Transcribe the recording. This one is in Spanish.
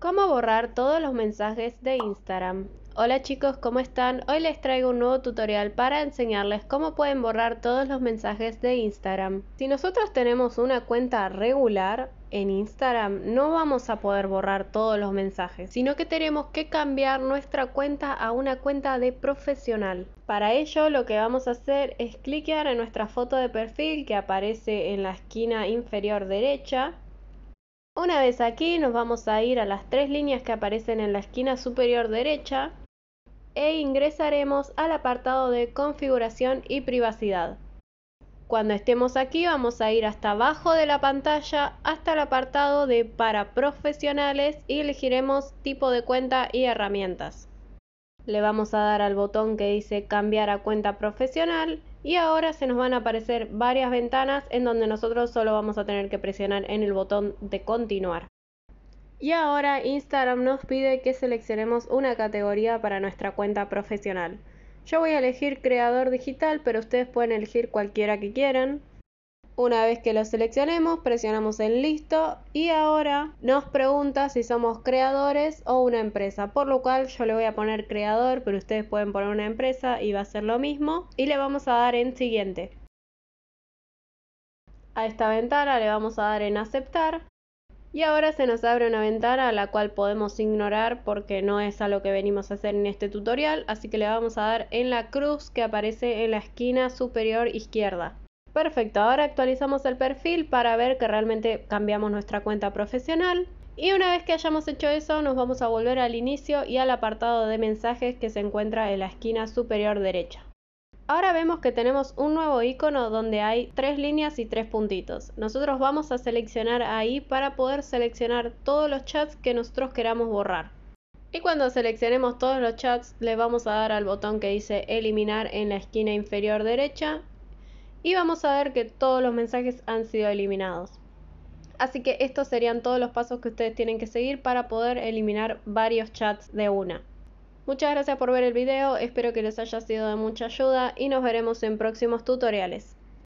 ¿Cómo borrar todos los mensajes de Instagram? Hola chicos, ¿cómo están? Hoy les traigo un nuevo tutorial para enseñarles cómo pueden borrar todos los mensajes de Instagram. Si nosotros tenemos una cuenta regular en Instagram, no vamos a poder borrar todos los mensajes, sino que tenemos que cambiar nuestra cuenta a una cuenta de profesional. Para ello lo que vamos a hacer es cliquear en nuestra foto de perfil que aparece en la esquina inferior derecha una vez aquí nos vamos a ir a las tres líneas que aparecen en la esquina superior derecha e ingresaremos al apartado de configuración y privacidad. Cuando estemos aquí vamos a ir hasta abajo de la pantalla hasta el apartado de para profesionales y elegiremos tipo de cuenta y herramientas. Le vamos a dar al botón que dice cambiar a cuenta profesional y ahora se nos van a aparecer varias ventanas en donde nosotros solo vamos a tener que presionar en el botón de continuar. Y ahora Instagram nos pide que seleccionemos una categoría para nuestra cuenta profesional. Yo voy a elegir creador digital, pero ustedes pueden elegir cualquiera que quieran. Una vez que lo seleccionemos, presionamos en listo y ahora nos pregunta si somos creadores o una empresa, por lo cual yo le voy a poner creador, pero ustedes pueden poner una empresa y va a ser lo mismo. Y le vamos a dar en siguiente. A esta ventana le vamos a dar en aceptar. Y ahora se nos abre una ventana a la cual podemos ignorar porque no es a lo que venimos a hacer en este tutorial, así que le vamos a dar en la cruz que aparece en la esquina superior izquierda. Perfecto, ahora actualizamos el perfil para ver que realmente cambiamos nuestra cuenta profesional. Y una vez que hayamos hecho eso, nos vamos a volver al inicio y al apartado de mensajes que se encuentra en la esquina superior derecha. Ahora vemos que tenemos un nuevo icono donde hay tres líneas y tres puntitos. Nosotros vamos a seleccionar ahí para poder seleccionar todos los chats que nosotros queramos borrar. Y cuando seleccionemos todos los chats, le vamos a dar al botón que dice eliminar en la esquina inferior derecha y vamos a ver que todos los mensajes han sido eliminados. Así que estos serían todos los pasos que ustedes tienen que seguir para poder eliminar varios chats de una. Muchas gracias por ver el video, espero que les haya sido de mucha ayuda y nos veremos en próximos tutoriales.